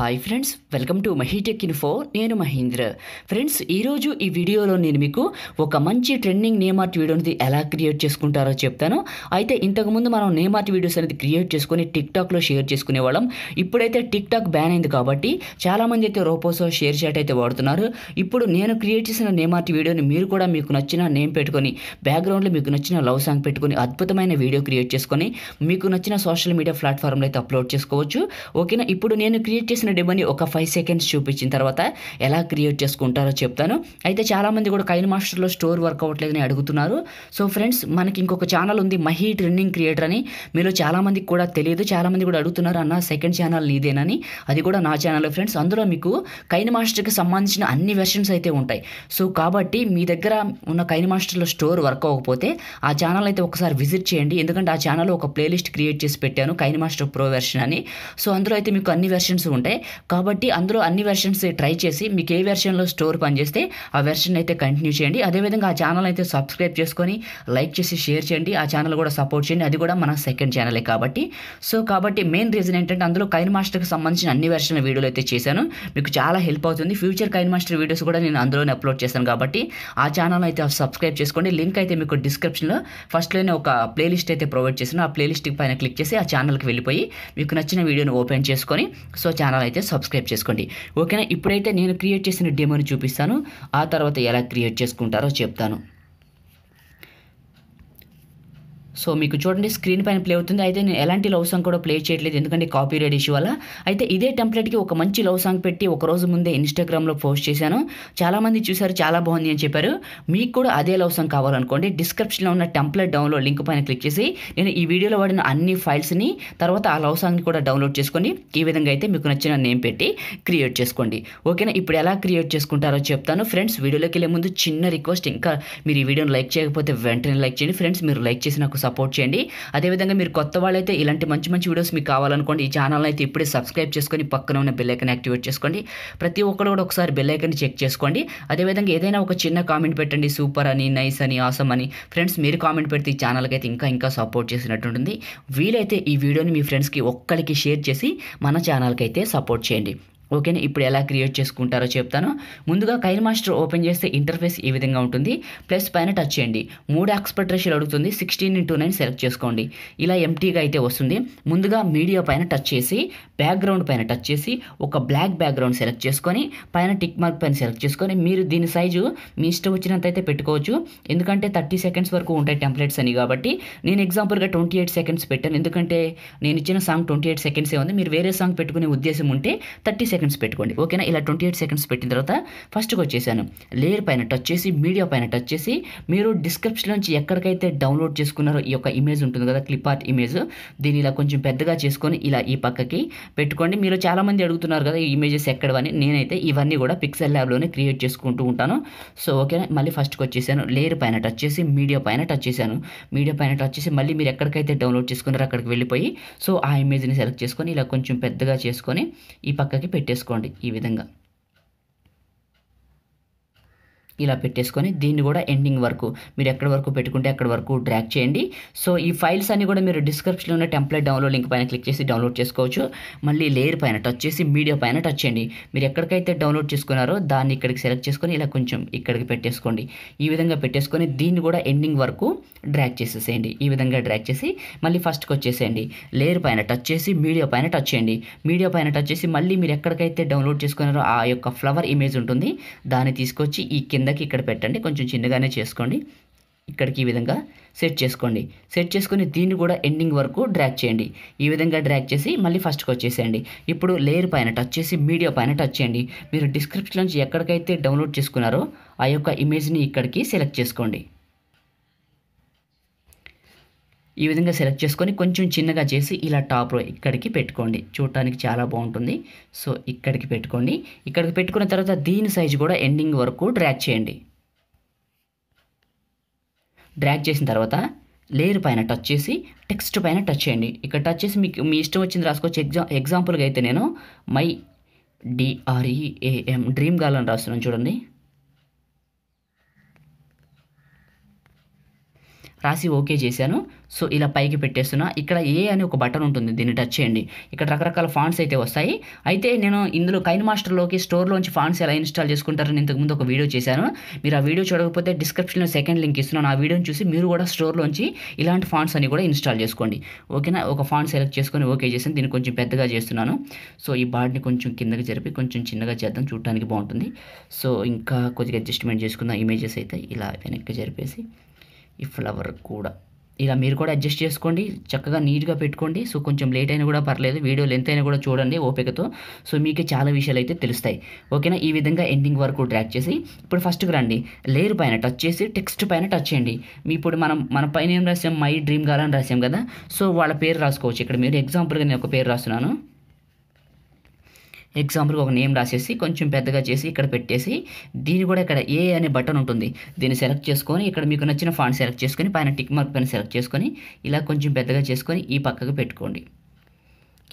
hi friends welcome to Mahitech info నేను Mahendra friends ఈరోజు ఈ వీడియోలో నేను మీకు ఒక మంచి ట్రెండింగ్ నేమ్ వీడియో వీడియోని ఎలా క్రియేట్ చేసుకుంటారో చెప్తాను అయితే ఇంతకుముందు మనం నేమ్ వీడియోస్ అనేది క్రియేట్ టిక్ టిక్టాక్లో షేర్ చేసుకునే వాళ్ళం ఇప్పుడైతే టిక్టాక్ బ్యాన్ అయింది కాబట్టి చాలామంది అయితే రోపోసో షేర్ చాట్ అయితే వాడుతున్నారు ఇప్పుడు నేను క్రియేట్ చేసిన నేమ్ వీడియోని మీరు కూడా మీకు నచ్చిన నేమ్ పెట్టుకొని బ్యాక్గ్రౌండ్లో మీకు నచ్చిన లవ్ సాంగ్ పెట్టుకొని అద్భుతమైన వీడియో క్రియేట్ చేసుకొని మీకు నచ్చిన సోషల్ మీడియా ప్లాట్ఫామ్లో అయితే అప్లోడ్ చేసుకోవచ్చు ఓకేనా ఇప్పుడు నేను క్రియేట్ చేసిన చేసిన డెమోని ఒక ఫైవ్ సెకండ్స్ చూపించిన తర్వాత ఎలా క్రియేట్ చేసుకుంటారో చెప్తాను అయితే చాలామంది కూడా కైన్ మాస్టర్లో స్టోర్ వర్క్ అవ్వట్లేదని అడుగుతున్నారు సో ఫ్రెండ్స్ మనకి ఇంకొక ఛానల్ ఉంది మహీ ట్రెండింగ్ క్రియేటర్ అని మీరు చాలామందికి కూడా తెలియదు చాలామంది కూడా అడుగుతున్నారు అన్న సెకండ్ ఛానల్ నీదేనని అది కూడా నా ఛానల్ ఫ్రెండ్స్ అందులో మీకు కైన్ మాస్టర్కి సంబంధించిన అన్ని వెర్షన్స్ అయితే ఉంటాయి సో కాబట్టి మీ దగ్గర ఉన్న కైన్ మాస్టర్లో స్టోర్ వర్క్ అవ్వకపోతే ఆ ఛానల్ అయితే ఒకసారి విజిట్ చేయండి ఎందుకంటే ఆ ఛానల్లో ఒక ప్లేలిస్ట్ క్రియేట్ చేసి పెట్టాను కైన్ మాస్టర్ ప్రో వెర్షన్ అని సో అందులో అయితే మీకు అన్ని వెర్షన్స్ ఉంటాయి కాబట్టి అందులో అన్ని వెర్షన్స్ ట్రై చేసి మీకు ఏ వెర్షన్లో స్టోర్ పనిచేస్తే ఆ వెర్షన్ అయితే కంటిన్యూ చేయండి అదేవిధంగా ఆ ఛానల్ అయితే సబ్స్క్రైబ్ చేసుకొని లైక్ చేసి షేర్ చేయండి ఆ ఛానల్ కూడా సపోర్ట్ చేయండి అది కూడా మన సెకండ్ ఛానలే కాబట్టి సో కాబట్టి మెయిన్ రీజన్ ఏంటంటే అందులో కైన్ మాస్టర్కి సంబంధించిన అన్ని వెర్షన్ల వీడియోలు అయితే చేశాను మీకు చాలా హెల్ప్ అవుతుంది ఫ్యూచర్ కైన్ మాస్టర్ వీడియోస్ కూడా నేను అందులోనే అప్లోడ్ చేశాను కాబట్టి ఆ ఛానల్ అయితే సబ్స్క్రైబ్ చేసుకోండి లింక్ అయితే మీకు డిస్క్రిప్షన్లో ఫస్ట్లోనే ఒక ప్లేలిస్ట్ అయితే ప్రొవైడ్ చేశాను ఆ ప్లేలిస్ట్ పైన క్లిక్ చేసి ఆ ఛానల్కి వెళ్ళిపోయి మీకు నచ్చిన వీడియోని ఓపెన్ చేసుకొని సో ఛానల్ అయితే సబ్స్క్రైబ్ చేసుకోండి ఓకేనా ఇప్పుడైతే నేను క్రియేట్ చేసిన డెమోని చూపిస్తాను ఆ తర్వాత ఎలా క్రియేట్ చేసుకుంటారో చెప్తాను సో మీకు చూడండి స్క్రీన్ పైన ప్లే అవుతుంది అయితే నేను ఎలాంటి లవ్ సాంగ్ కూడా ప్లే చేయట్లేదు ఎందుకంటే కాపీ రైట్ ఇష్యూ వల్ల అయితే ఇదే టెంప్లెట్కి ఒక మంచి లవ్ సాంగ్ పెట్టి ఒక రోజు ముందే ఇన్స్టాగ్రామ్లో పోస్ట్ చేశాను చాలామంది చూశారు చాలా బాగుంది అని చెప్పారు మీకు కూడా అదే లవ్ సాంగ్ కావాలనుకోండి డిస్క్రిప్షన్లో ఉన్న టెంప్లెట్ డౌన్లోడ్ లింక్ పైన క్లిక్ చేసి నేను ఈ వీడియోలో వాడిన అన్ని ఫైల్స్ని తర్వాత ఆ లవ్ సాంగ్ని కూడా డౌన్లోడ్ చేసుకొని ఈ విధంగా అయితే మీకు నచ్చిన నేమ్ పెట్టి క్రియేట్ చేసుకోండి ఓకేనా ఇప్పుడు ఎలా క్రియేట్ చేసుకుంటారో చెప్తాను ఫ్రెండ్స్ వీడియోలోకి వెళ్ళే ముందు చిన్న రిక్వెస్ట్ ఇంకా మీరు ఈ వీడియోని లైక్ చేయకపోతే వెంటనే లైక్ చేయండి ఫ్రెండ్స్ మీరు లైక్ చేసి నాకు సపోర్ట్ చేయండి అదేవిధంగా మీరు కొత్త వాళ్ళైతే ఇలాంటి మంచి మంచి వీడియోస్ మీకు కావాలనుకోండి ఈ ఛానల్ అయితే ఇప్పుడే సబ్స్క్రైబ్ చేసుకొని పక్కన ఉన్న బెల్లైకన్ యాక్టివేట్ చేసుకోండి ప్రతి ఒక్కరు కూడా ఒకసారి బెల్లైకన్ చెక్ చేసుకోండి అదేవిధంగా ఏదైనా ఒక చిన్న కామెంట్ పెట్టండి సూపర్ అని నైస్ అని ఆసమ్ అని ఫ్రెండ్స్ మీరు కామెంట్ పెడితే ఈ ఛానల్కి అయితే ఇంకా ఇంకా సపోర్ట్ చేసినట్టుంటుంది వీలైతే ఈ వీడియోని మీ ఫ్రెండ్స్కి ఒక్కరికి షేర్ చేసి మన ఛానల్కి అయితే సపోర్ట్ చేయండి ఓకేనా ఇప్పుడు ఎలా క్రియేట్ చేసుకుంటారో చెప్తాను ముందుగా కైన్ మాస్టర్ ఓపెన్ చేస్తే ఇంటర్ఫేస్ ఈ విధంగా ఉంటుంది ప్లస్ పైన టచ్ చేయండి మూడు ఎక్స్పర్ట్ రేషియోలు అడుగుతుంది సిక్స్టీన్ ఇంటూ నైన్ సెలెక్ట్ చేసుకోండి ఇలా ఎంటీగా అయితే వస్తుంది ముందుగా మీడియా పైన టచ్ చేసి బ్యాక్గ్రౌండ్ పైన టచ్ చేసి ఒక బ్లాక్ బ్యాక్గ్రౌండ్ సెలెక్ట్ చేసుకొని పైన టిక్ మార్క్ పైన సెలెక్ట్ చేసుకొని మీరు దీని సైజు మీ ఇష్టం వచ్చినంత అయితే పెట్టుకోవచ్చు ఎందుకంటే థర్టీ సెకండ్స్ వరకు ఉంటాయి టెంప్లెట్స్ అని కాబట్టి నేను ఎగ్జాంపుల్గా ట్వంటీ ఎయిట్ సెకండ్స్ పెట్టాను ఎందుకంటే నేను ఇచ్చిన సాంగ్ ట్వంటీ ఎయిట్ సెకండ్సే ఉంది మీరు వేరే సాంగ్ పెట్టుకునే ఉద్దేశం ఉంటే థర్టీ సెకండ్స్ పెట్టుకోండి ఓకేనా ఇలా ట్వంటీ ఎయిట్ సెకండ్స్ పెట్టిన తర్వాత ఫస్ట్కి వచ్చేసాను లేయర్ పైన టచ్ చేసి మీడియా పైన టచ్ చేసి మీరు డిస్క్రిప్షన్ నుంచి ఎక్కడికైతే డౌన్లోడ్ చేసుకున్నారో ఈ యొక్క ఇమేజ్ ఉంటుంది కదా క్లిప్ ఆర్ట్ ఇమేజ్ దీన్ని ఇలా కొంచెం పెద్దగా చేసుకొని ఇలా ఈ పక్కకి పెట్టుకోండి మీరు చాలామంది అడుగుతున్నారు కదా ఈ ఇమేజెస్ ఎక్కడవని నేనైతే ఇవన్నీ కూడా పిక్సెల్ ల్యాబ్లోనే క్రియేట్ చేసుకుంటూ ఉంటాను సో ఓకేనా మళ్ళీ ఫస్ట్కి వచ్చేసాను లేయర్ పైన టచ్ చేసి మీడియా పైన టచ్ చేశాను మీడియా పైన టచ్ చేసి మళ్ళీ మీరు ఎక్కడికైతే డౌన్లోడ్ చేసుకున్నారో అక్కడికి వెళ్ళిపోయి సో ఆ ఇమేజ్ని సెలెక్ట్ చేసుకొని ఇలా కొంచెం పెద్దగా చేసుకొని ఈ పక్కకి పెట్టి పెట్టేసుకోండి ఈ విధంగా ఇలా పెట్టేసుకొని దీన్ని కూడా ఎండింగ్ వరకు మీరు ఎక్కడి వరకు పెట్టుకుంటే అక్కడి వరకు డ్రాక్ చేయండి సో ఈ ఫైల్స్ అన్ని కూడా మీరు డిస్క్రిప్షన్లో ఉన్న టెంప్లెట్ డౌన్లోడ్ లింక్ పైన క్లిక్ చేసి డౌన్లోడ్ చేసుకోవచ్చు మళ్ళీ లేయర్ పైన టచ్ చేసి మీడియా పైన టచ్ చేయండి మీరు ఎక్కడికైతే డౌన్లోడ్ చేసుకున్నారో దాన్ని ఇక్కడికి సెలెక్ట్ చేసుకొని ఇలా కొంచెం ఇక్కడికి పెట్టేసుకోండి ఈ విధంగా పెట్టేసుకొని దీన్ని కూడా ఎండింగ్ వరకు డ్రాక్ చేసేసేయండి ఈ విధంగా డ్రాక్ చేసి మళ్ళీ ఫస్ట్కి వచ్చేసేయండి లేయర్ పైన టచ్ చేసి మీడియా పైన టచ్ చేయండి మీడియా పైన టచ్ చేసి మళ్ళీ మీరు ఎక్కడికైతే డౌన్లోడ్ చేసుకున్నారో ఆ యొక్క ఫ్లవర్ ఇమేజ్ ఉంటుంది దాన్ని తీసుకొచ్చి ఈ కింద కిందకి ఇక్కడ పెట్టండి కొంచెం చిన్నగానే చేసుకోండి ఇక్కడికి ఈ విధంగా సెట్ చేసుకోండి సెట్ చేసుకుని దీన్ని కూడా ఎండింగ్ వరకు డ్రాక్ చేయండి ఈ విధంగా డ్రాక్ చేసి మళ్ళీ ఫస్ట్కి వచ్చేసేయండి ఇప్పుడు లేయర్ పైన టచ్ చేసి మీడియా పైన టచ్ చేయండి మీరు డిస్క్రిప్షన్ నుంచి ఎక్కడికైతే డౌన్లోడ్ చేసుకున్నారో ఆ యొక్క ఇమేజ్ని ఇక్కడికి సెలెక్ట్ చేసుకోండి ఈ విధంగా సెలెక్ట్ చేసుకొని కొంచెం చిన్నగా చేసి ఇలా టాప్ రో ఇక్కడికి పెట్టుకోండి చూడటానికి చాలా బాగుంటుంది సో ఇక్కడికి పెట్టుకోండి ఇక్కడికి పెట్టుకున్న తర్వాత దీని సైజు కూడా ఎండింగ్ వరకు డ్రాక్ చేయండి డ్రాక్ చేసిన తర్వాత లేయర్ పైన టచ్ చేసి టెక్స్ట్ పైన టచ్ చేయండి ఇక్కడ టచ్ చేసి మీకు మీ ఇష్టం వచ్చింది రాసుకోవచ్చు ఎగ్జా ఎగ్జాంపుల్గా అయితే నేను మై డిఆర్ఈఏఎం డ్రీమ్ గాల్ అని రాస్తున్నాను చూడండి రాసి ఓకే చేశాను సో ఇలా పైకి పెట్టేస్తున్నా ఇక్కడ ఏ అని ఒక బటన్ ఉంటుంది దీన్ని టచ్ చేయండి ఇక్కడ రకరకాల ఫాంట్స్ అయితే వస్తాయి అయితే నేను ఇందులో కైన్ మాస్టర్లోకి స్టోర్లోంచి ఫాంట్స్ ఎలా ఇన్స్టాల్ చేసుకుంటారని ఇంతకుముందు ఒక వీడియో చేశాను మీరు ఆ వీడియో చూడకపోతే డిస్క్రిప్షన్లో సెకండ్ లింక్ ఇస్తున్నాను ఆ వీడియోని చూసి మీరు కూడా స్టోర్లోంచి ఇలాంటి ఫాంట్స్ అని కూడా ఇన్స్టాల్ చేసుకోండి ఓకేనా ఒక ఫాంట్ సెలెక్ట్ చేసుకొని ఓకే చేసాను దీన్ని కొంచెం పెద్దగా చేస్తున్నాను సో ఈ బాడీని కొంచెం కిందకి జరిపి కొంచెం చిన్నగా చేద్దాం చూడటానికి బాగుంటుంది సో ఇంకా కొద్దిగా అడ్జస్ట్మెంట్ చేసుకున్న ఇమేజెస్ అయితే ఇలా వెనక్కి జరిపేసి ఈ ఫ్లవర్ కూడా ఇలా మీరు కూడా అడ్జస్ట్ చేసుకోండి చక్కగా నీట్గా పెట్టుకోండి సో కొంచెం లేట్ అయినా కూడా పర్లేదు వీడియో లెంత్ అయినా కూడా చూడండి ఓపికతో సో మీకు చాలా విషయాలు అయితే తెలుస్తాయి ఓకేనా ఈ విధంగా ఎండింగ్ వరకు ట్రాక్ చేసి ఇప్పుడు ఫస్ట్కి రండి లేయర్ పైన టచ్ చేసి టెక్స్ట్ పైన టచ్ చేయండి మీ ఇప్పుడు మనం మన పైన ఏం రాసాం మై డ్రీమ్ అని రాసాం కదా సో వాళ్ళ పేరు రాసుకోవచ్చు ఇక్కడ మీరు ఎగ్జాంపుల్గా నేను ఒక పేరు రాస్తున్నాను ఎగ్జాంపుల్గా ఒక నేమ్ రాసేసి కొంచెం పెద్దగా చేసి ఇక్కడ పెట్టేసి దీన్ని కూడా ఇక్కడ ఏ అనే బటన్ ఉంటుంది దీన్ని సెలెక్ట్ చేసుకొని ఇక్కడ మీకు నచ్చిన ఫాండ్ సెలెక్ట్ చేసుకొని పైన టిక్ మార్క్ పైన సెలెక్ట్ చేసుకొని ఇలా కొంచెం పెద్దగా చేసుకొని ఈ పక్కకు పెట్టుకోండి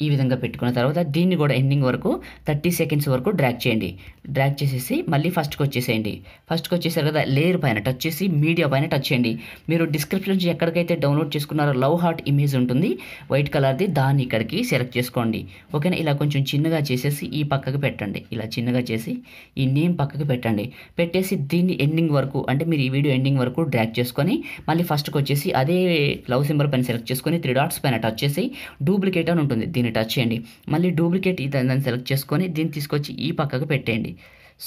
ఈ విధంగా పెట్టుకున్న తర్వాత దీన్ని కూడా ఎండింగ్ వరకు థర్టీ సెకండ్స్ వరకు డ్రాక్ చేయండి డ్రాక్ చేసేసి మళ్ళీ ఫస్ట్కి వచ్చేసేయండి ఫస్ట్కి వచ్చేసారు కదా లేయర్ పైన టచ్ చేసి మీడియా పైన టచ్ చేయండి మీరు డిస్క్రిప్షన్ నుంచి ఎక్కడికైతే డౌన్లోడ్ చేసుకున్నారో లవ్ హార్ట్ ఇమేజ్ ఉంటుంది వైట్ కలర్ది దాన్ని ఇక్కడికి సెలెక్ట్ చేసుకోండి ఓకేనా ఇలా కొంచెం చిన్నగా చేసేసి ఈ పక్కకి పెట్టండి ఇలా చిన్నగా చేసి ఈ నేమ్ పక్కకి పెట్టండి పెట్టేసి దీన్ని ఎండింగ్ వరకు అంటే మీరు ఈ వీడియో ఎండింగ్ వరకు డ్రాక్ చేసుకొని మళ్ళీ ఫస్ట్కి వచ్చేసి అదే లవ్ సింబల్ పైన సెలెక్ట్ చేసుకొని త్రీ డాట్స్ పైన టచ్ చేసి డూప్లికేట్ అని ఉంటుంది దీన్ని దీన్ని టచ్ చేయండి మళ్ళీ డూప్లికేట్ దాన్ని సెలెక్ట్ చేసుకొని దీన్ని తీసుకొచ్చి ఈ పక్కకు పెట్టేయండి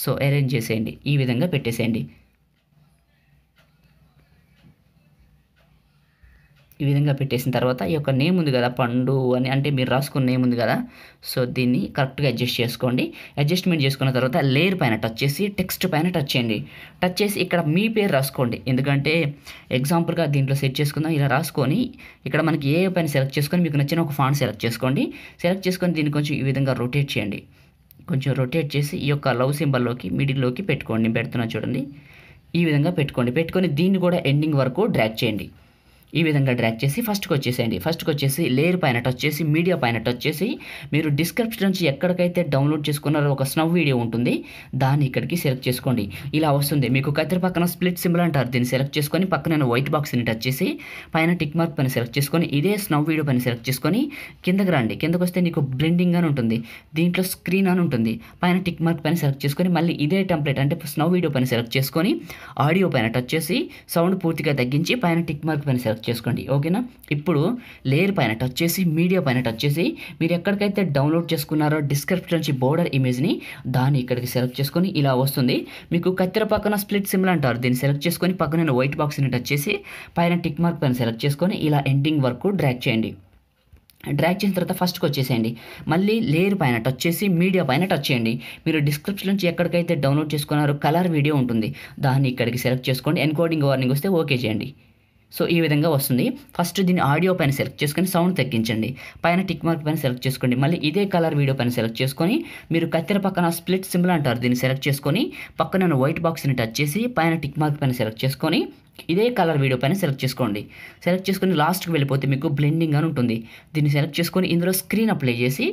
సో అరేంజ్ చేసేయండి ఈ విధంగా పెట్టేసేయండి ఈ విధంగా పెట్టేసిన తర్వాత ఈ యొక్క నేమ్ ఉంది కదా పండు అని అంటే మీరు రాసుకున్న నేమ్ ఉంది కదా సో దీన్ని కరెక్ట్గా అడ్జస్ట్ చేసుకోండి అడ్జస్ట్మెంట్ చేసుకున్న తర్వాత లేయర్ పైన టచ్ చేసి టెక్స్ట్ పైన టచ్ చేయండి టచ్ చేసి ఇక్కడ మీ పేరు రాసుకోండి ఎందుకంటే ఎగ్జాంపుల్గా దీంట్లో సెట్ చేసుకుందాం ఇలా రాసుకొని ఇక్కడ మనకి ఏ పైన సెలెక్ట్ చేసుకొని మీకు నచ్చిన ఒక ఫాంట్ సెలెక్ట్ చేసుకోండి సెలెక్ట్ చేసుకొని దీన్ని కొంచెం ఈ విధంగా రొటేట్ చేయండి కొంచెం రొటేట్ చేసి ఈ యొక్క లవ్ సింబల్లోకి మిడిల్లోకి పెట్టుకోండి పెడుతున్నా చూడండి ఈ విధంగా పెట్టుకోండి పెట్టుకొని దీన్ని కూడా ఎండింగ్ వరకు డ్రాక్ చేయండి ఈ విధంగా డ్రాక్ చేసి ఫస్ట్కి వచ్చేసేయండి ఫస్ట్కి వచ్చేసి లేయర్ పైన టచ్ చేసి మీడియా పైన టచ్ చేసి మీరు డిస్క్రిప్షన్ నుంచి ఎక్కడికైతే డౌన్లోడ్ చేసుకున్నారో ఒక స్నవ్ వీడియో ఉంటుంది దాన్ని ఇక్కడికి సెలెక్ట్ చేసుకోండి ఇలా వస్తుంది మీకు కత్తిరి పక్కన స్ప్లిట్ సింబల్ అంటారు దీన్ని సెలెక్ట్ చేసుకొని పక్కన వైట్ బాక్స్ని టచ్ చేసి పైన టిక్ మార్క్ పైన సెలెక్ట్ చేసుకొని ఇదే స్నవ్ వీడియో పైన సెలెక్ట్ చేసుకొని కిందకి రండి కిందకు వస్తే నీకు బ్లెండింగ్ అని ఉంటుంది దీంట్లో స్క్రీన్ అని ఉంటుంది పైన టిక్ మార్క్ పైన సెలెక్ట్ చేసుకొని మళ్ళీ ఇదే టెంప్లెట్ అంటే స్నవ్ వీడియో పైన సెలెక్ట్ చేసుకొని ఆడియో పైన టచ్ చేసి సౌండ్ పూర్తిగా తగ్గించి పైన టిక్ మార్క్ పైన సెలెక్ట్ టచ్ చేసుకోండి ఓకేనా ఇప్పుడు లేయర్ పైన టచ్ చేసి మీడియా పైన టచ్ చేసి మీరు ఎక్కడికైతే డౌన్లోడ్ చేసుకున్నారో డిస్క్రిప్షన్ నుంచి బోర్డర్ ఇమేజ్ని దాన్ని ఇక్కడికి సెలెక్ట్ చేసుకొని ఇలా వస్తుంది మీకు కత్తెర పక్కన స్ప్లిట్ సిమ్ల అంటారు దీన్ని సెలెక్ట్ చేసుకొని పక్కన వైట్ బాక్స్ని టచ్ చేసి పైన టిక్ మార్క్ పైన సెలెక్ట్ చేసుకొని ఇలా ఎండింగ్ వరకు డ్రాక్ చేయండి డ్రాక్ చేసిన తర్వాత ఫస్ట్కి వచ్చేసేయండి మళ్ళీ లేయర్ పైన టచ్ చేసి మీడియా పైన టచ్ చేయండి మీరు డిస్క్రిప్షన్ నుంచి ఎక్కడికైతే డౌన్లోడ్ చేసుకున్నారో కలర్ వీడియో ఉంటుంది దాన్ని ఇక్కడికి సెలెక్ట్ చేసుకోండి ఎన్కోడింగ్ వార్నింగ్ వస్తే ఓకే చేయండి సో ఈ విధంగా వస్తుంది ఫస్ట్ దీన్ని ఆడియో పైన సెలెక్ట్ చేసుకొని సౌండ్ తగ్గించండి పైన టిక్ మార్క్ పైన సెలెక్ట్ చేసుకోండి మళ్ళీ ఇదే కలర్ వీడియో పైన సెలెక్ట్ చేసుకొని మీరు కత్తెర పక్కన స్ప్లిట్ సింబల్ అంటారు దీన్ని సెలెక్ట్ చేసుకొని పక్కన వైట్ బాక్స్ని టచ్ చేసి పైన టిక్ మార్క్ పైన సెలెక్ట్ చేసుకొని ఇదే కలర్ వీడియో పైన సెలెక్ట్ చేసుకోండి సెలెక్ట్ చేసుకుని లాస్ట్కి వెళ్ళిపోతే మీకు బ్లెండింగ్ అని ఉంటుంది దీన్ని సెలెక్ట్ చేసుకొని ఇందులో స్క్రీన్ అప్లై చేసి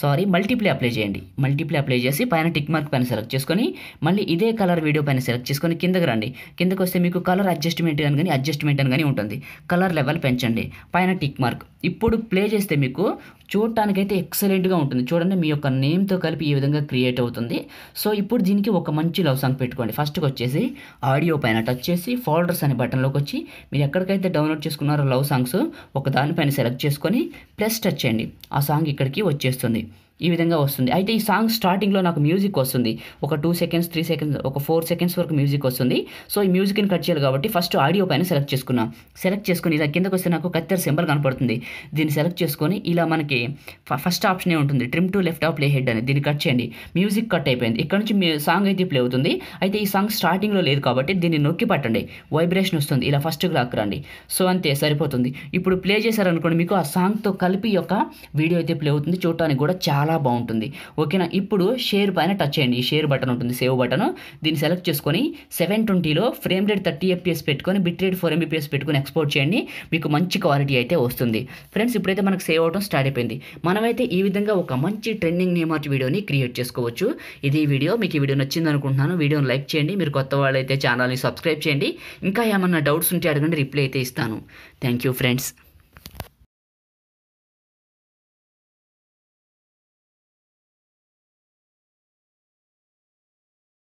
సారీ మల్టీప్లే అప్లై చేయండి మల్టీప్లే అప్లై చేసి పైన టిక్ మార్క్ పైన సెలెక్ట్ చేసుకొని మళ్ళీ ఇదే కలర్ వీడియో పైన సెలెక్ట్ చేసుకొని కిందకి రండి కిందకు వస్తే మీకు కలర్ అడ్జస్ట్మెంట్ అని కానీ అడ్జస్ట్మెంట్ అని కానీ ఉంటుంది కలర్ లెవెల్ పెంచండి పైన టిక్ మార్క్ ఇప్పుడు ప్లే చేస్తే మీకు చూడటానికైతే ఎక్సలెంట్గా ఉంటుంది చూడండి మీ యొక్క నేమ్తో కలిపి ఈ విధంగా క్రియేట్ అవుతుంది సో ఇప్పుడు దీనికి ఒక మంచి లవ్ సాంగ్ పెట్టుకోండి ఫస్ట్కి వచ్చేసి ఆడియో పైన టచ్ చేసి ఫోల్డర్స్ అనే బటన్లోకి వచ్చి మీరు ఎక్కడికైతే డౌన్లోడ్ చేసుకున్నారో లవ్ సాంగ్స్ ఒక దానిపైన సెలెక్ట్ చేసుకొని ప్లస్ టచ్ చేయండి ఆ సాంగ్ ఇక్కడికి వచ్చేస్తుంది ఈ విధంగా వస్తుంది అయితే ఈ సాంగ్ స్టార్టింగ్లో నాకు మ్యూజిక్ వస్తుంది ఒక టూ సెకండ్స్ త్రీ సెకండ్స్ ఒక ఫోర్ సెకండ్స్ వరకు మ్యూజిక్ వస్తుంది సో ఈ మ్యూజిక్ని కట్ చేయాలి కాబట్టి ఫస్ట్ ఆడియో పైన సెలెక్ట్ చేసుకున్నాం సెలెక్ట్ చేసుకుని ఇలా కిందకు వస్తే నాకు కత్తెర సింబల్ కనపడుతుంది దీన్ని సెలెక్ట్ చేసుకొని ఇలా మనకి ఫస్ట్ ఆప్షనే ఉంటుంది trim to left of playhead అని దీన్ని కట్ చేయండి మ్యూజిక్ కట్ అయిపోయింది ఇక్కడ నుంచి మీ సాంగ్ అయితే ప్లే అవుతుంది అయితే ఈ సాంగ్ స్టార్టింగ్లో లేదు కాబట్టి దీన్ని నొక్కి పట్టండి వైబ్రేషన్ వస్తుంది ఇలా ఫస్ట్ క్లాక్ రండి సో అంతే సరిపోతుంది ఇప్పుడు ప్లే చేశారనుకోండి మీకు ఆ సాంగ్తో కలిపి యొక్క వీడియో అయితే ప్లే అవుతుంది చూడటానికి కూడా చాలా చాలా బాగుంటుంది ఓకేనా ఇప్పుడు షేర్ పైన టచ్ చేయండి ఈ షేర్ బటన్ ఉంటుంది సేవ్ బటన్ దీన్ని సెలెక్ట్ చేసుకొని సెవెన్ ట్వంటీలో ఫ్రేమ్ రేట్ థర్టీ ఎఫ్పిఎస్ పెట్టుకొని బిట్ రేట్ ఫోర్ ఎంబీపీఎస్ పెట్టుకొని ఎక్స్పోర్ట్ చేయండి మీకు మంచి క్వాలిటీ అయితే వస్తుంది ఫ్రెండ్స్ ఇప్పుడైతే మనకు సేవ్ అవడం స్టార్ట్ అయిపోయింది మనమైతే ఈ విధంగా ఒక మంచి ట్రెండింగ్ నేమ్ ఆర్ట్ వీడియోని క్రియేట్ చేసుకోవచ్చు ఇది వీడియో మీకు ఈ వీడియో నచ్చింది అనుకుంటున్నాను వీడియోని లైక్ చేయండి మీరు కొత్త వాళ్ళైతే ఛానల్ని సబ్స్క్రైబ్ చేయండి ఇంకా ఏమన్నా డౌట్స్ ఉంటే అడగండి రిప్లై అయితే ఇస్తాను థ్యాంక్ యూ ఫ్రెండ్స్